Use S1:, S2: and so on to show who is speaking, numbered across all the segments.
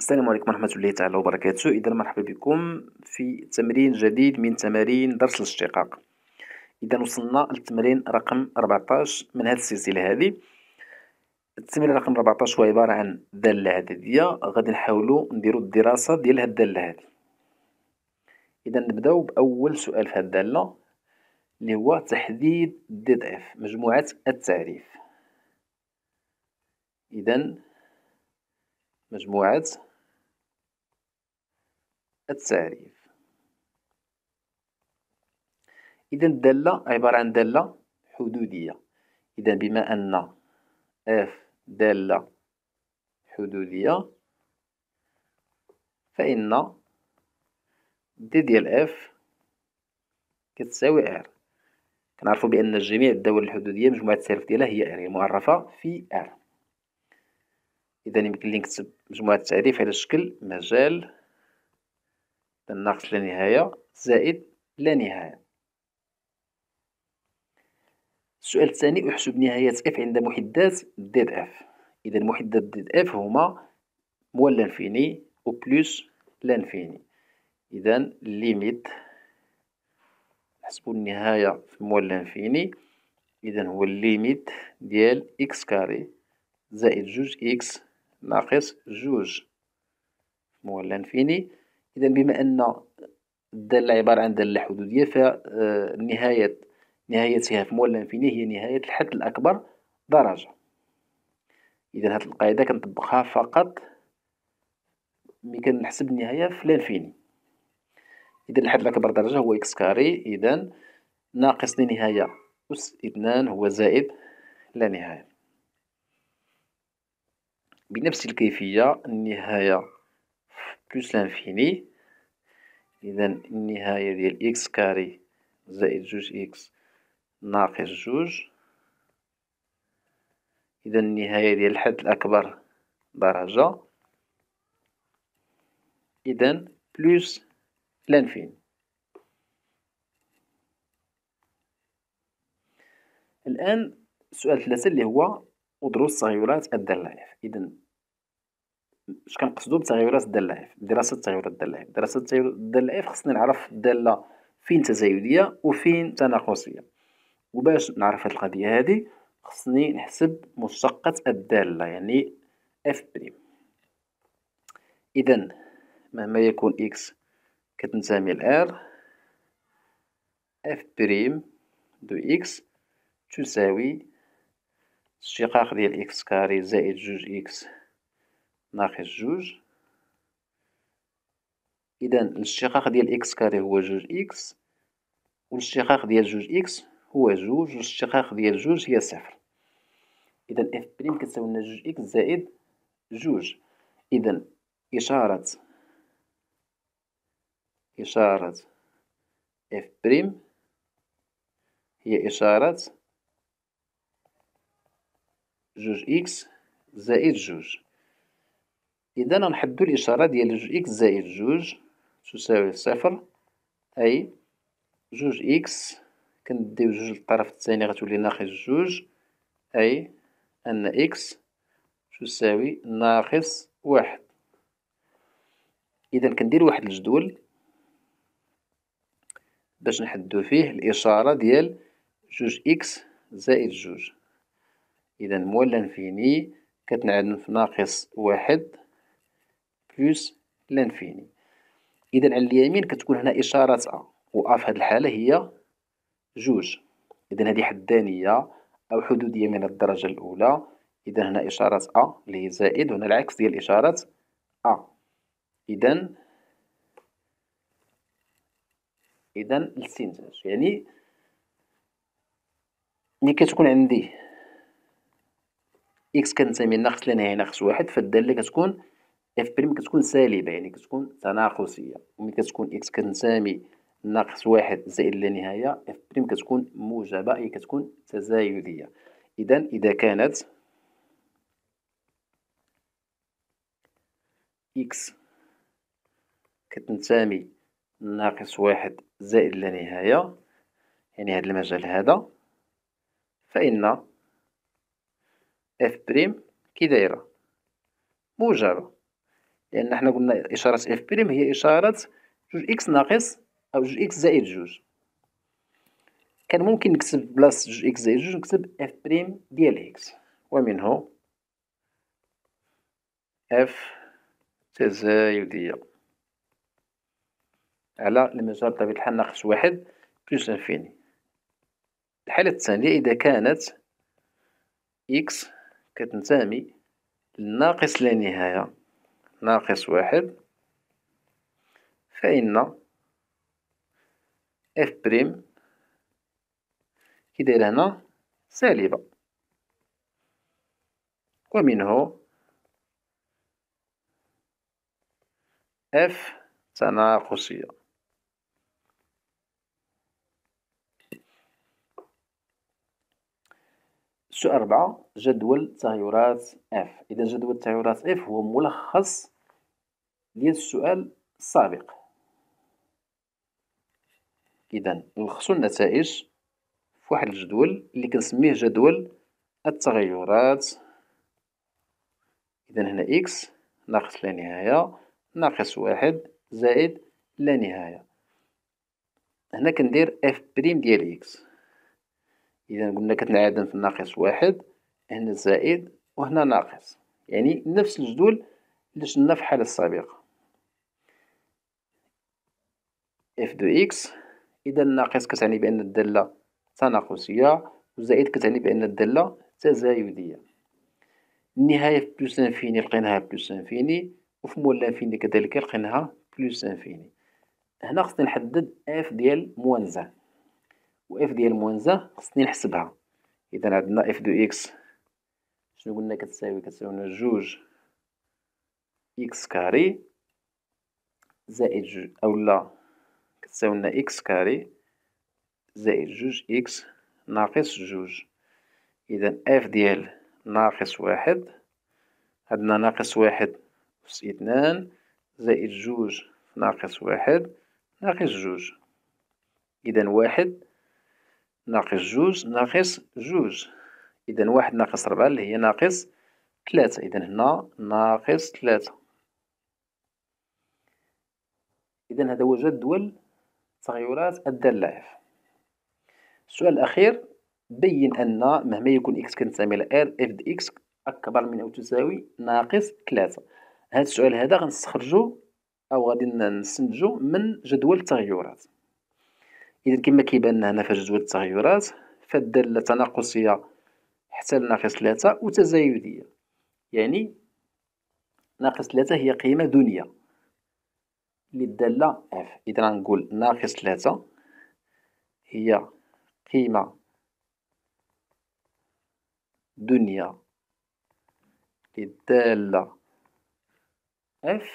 S1: السلام عليكم ورحمة الله تعالى وبركاته إذا مرحبا بكم في تمرين جديد من تمارين درس الاشتقاق إذا وصلنا للتمرين رقم 14 من هذه السلسلة هذه التمرين رقم 14 هو عبارة عن دالة عددية غادي نحاولو نديرو الدراسة ديال هاد الدالة هذه إذا نبداو بأول سؤال في هاد الدالة اللي هو تحديد ديد إف مجموعة التعريف إذا مجموعة التعريف إذا الدالة عبارة عن دالة حدودية إذا بما أن اف دالة حدودية فإن دي ديال اف كتساوي ار كنعرفو بأن جميع الدوال الحدودية مجموعة التعريف ديالها هي ار هي معرفة في ار إذا يمكن لي نكتب مجموعة التعريف على شكل مجال الناقص لا نهاية زائد لا نهاية السؤال الثاني احسب نهاية اف عند محدات ديد اف إذا محدات ديد اف هما موال لانفيني و بلوس لانفيني إذا ليميت نحسبو النهاية في موال لانفيني إذا هو الليميت ديال إكس كاري زائد جوج إكس ناقص جوج موال لانفيني إذا بما أن الدالة عبارة عن دالة حدودية فنهاية نهايتها في مولان فيني هي نهاية الحد الأكبر درجة إذا هاد القاعدة كنطبقها فقط ملي كنحسب النهاية في الانفيني إذا الحد الأكبر درجة هو إكس كاري إذا ناقص لنهايه أس اثنان هو زائد لا نهاية بنفس الكيفية النهاية بلس لانفيني إذا النهاية ديال إكس كاري زائد جوج إكس ناقص جوج إذا النهاية ديال الحد الأكبر درجة إذا بلس لانفيني الآن سؤال ثلاثة اللي هو ودروس صغيرات الدلايف إذا اش كنقصدو بتغيرات الداله اف دراسه تغيرات الداله اف دراسه تغيرات الداله اف خصني نعرف الداله فين تزايديه وفين تناقصيه وباش نعرف هاد القضيه هادي خصني نحسب مشتقات الداله يعني اف بريم اذا مهما يكون اكس كتنتمي لار اف بريم دو اكس تساوي اشتقاق ديال اكس كاري زائد جوج اكس ناقص جوج إذا الاشتقاق ديال إكس كاري هو جوج إكس والاشتقاق ديال جوج إكس هو جوج والاشتقاق ديال جوج هي صفر إذا إف بريم كتساوي لنا جوج إكس زائد جوج إذا إشارة إشارة إف بريم هي إشارة جوج إكس زائد جوج إذا نحدو الإشارة ديال إكس زائد جوج تساوي صفر أي جوج إكس كنديو جوج للطرف الثاني غتولي ناقص جوج أي أن إكس تساوي ناقص واحد إذا كندير واحد الجدول باش نحدو فيه الإشارة ديال جوج إكس زائد جوج إذا مولا فيني كتنعدم في ناقص واحد بلس لانفيني إذا على اليمين كتكون هنا إشارة أ و أ في هاد الحالة هي جوج إذا هذه حدانية أو حدودية من الدرجة الأولى إذا هنا إشارة أ اللي هي زائد وهنا العكس ديال إشارة أ إذا إذا الاستنتاج يعني ملي كتكون عندي إكس كتنتمي ناقص لنهايه ناقص واحد فالدالة كتكون اف يعني بريم كتكون سالبة يعني كتكون تناقصية ومن كتكون إكس كتنتمي ناقص واحد زائد لا نهاية إف يعني بريم كتكون موجبة أي كتكون تزايدية إذا إذا كانت إكس كتنتمي ناقص واحد زائد لا نهاية يعني هذا المجال هذا فإن إف بريم كي دايره موجبة لأن حنا قلنا إشارة إف بريم هي إشارة جوج إكس ناقص أو جوج إكس زائد جوج كان ممكن نكتب بلاصة جوج إكس زائد جوج نكتب إف بريم ديال إكس ومنه إف تزايدية على المجال بطبيعة الحال ناقص واحد بلس انفيني الحالة الثانية إذا كانت إكس كتنتمي للناقص لا نهاية ناقص واحد فإن اف بريم كي هنا سالبة ومنه اف تناقصيه السؤال أربعة جدول تغيرات اف إذا جدول تغيرات اف هو ملخص ديال السؤال السابق إذا نلخصو النتائج في واحد الجدول اللي كنسميه جدول التغيرات إذا هنا إكس ناقص لا نهاية ناقص واحد زائد لا نهاية هنا كندير اف بريم ديال إكس إذا قلنا كتنعدم في الناقص واحد هنا زائد وهنا ناقص يعني نفس الجدول اللي شفنا في الحالة السابقة اف دو اكس إذا الناقص كتعني بأن الدالة تناقصية وزائد كتعني بأن الدالة تزايدية النهاية في بلوس انفيني لقيناها بلوس انفيني وفي مول انفيني كذلك لقيناها بلوس انفيني هنا خصني نحدد اف ديال موان زان و اف ديال موانزا خصني نحسبها اذا عندنا اف دو اكس شنو قلنا كتساوي كتساوي لنا جوج اكس كاري زائد جوج او لا كتساوي لنا اكس كاري زائد جوج اكس ناقص جوج اذا اف ديال ناقص واحد عندنا ناقص واحد اس اثنان زائد جوج ناقص واحد ناقص جوج اذا واحد ناقص جوج ناقص جوج إذا واحد ناقص ربعة اللي هي ناقص تلاتة إذا هنا ناقص تلاتة إذا هذا هو جدول تغيرات الدالة السؤال الأخير بين أن مهما يكون إكس كانت إلى ار اف د إكس أكبر من أو تساوي ناقص تلاتة هذا السؤال هذا غنستخرجو أو غادي نستنتجو من جدول التغيرات إذا كما كيبان هنا في جدول التغيرات فالدالة تناقصية حتى لناقص 3 وتزايدية يعني ناقص 3 هي قيمة دونية للدالة اف إذا غنقول ناقص 3 هي قيمة دونيه للدالة اف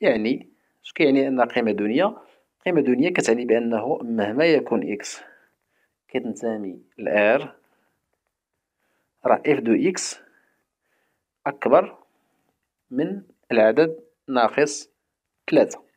S1: يعني اش كيعني ان قيمة دونيه قيمة دونية كتعني بأنه مهما يكون إكس كتنتمي لآر راه إف دو إكس أكبر من العدد ناقص ثلاثة